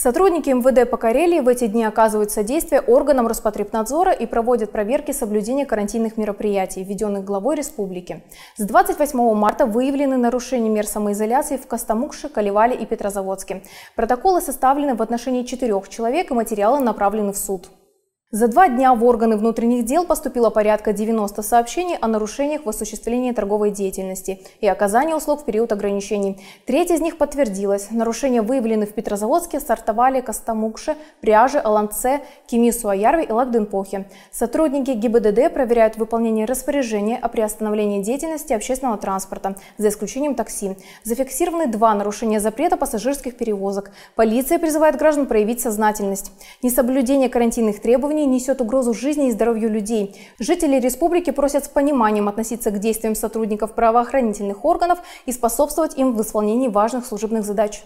Сотрудники МВД по Карелии в эти дни оказывают содействие органам Роспотребнадзора и проводят проверки соблюдения карантинных мероприятий, введенных главой республики. С 28 марта выявлены нарушения мер самоизоляции в Костомукше, Каливале и Петрозаводске. Протоколы составлены в отношении четырех человек и материалы направлены в суд. За два дня в органы внутренних дел поступило порядка 90 сообщений о нарушениях в осуществлении торговой деятельности и оказании услуг в период ограничений. Треть из них подтвердилась. Нарушения выявлены в Петрозаводске, Сартовале, Костомукше, Пряже, Аланце, Кемису, Аярве и Лагдынпохе. Сотрудники ГИБДД проверяют выполнение распоряжения о приостановлении деятельности общественного транспорта, за исключением такси. Зафиксированы два нарушения запрета пассажирских перевозок. Полиция призывает граждан проявить сознательность. Несоблюдение карантинных требований движение несет угрозу жизни и здоровью людей. Жители республики просят с пониманием относиться к действиям сотрудников правоохранительных органов и способствовать им в исполнении важных служебных задач.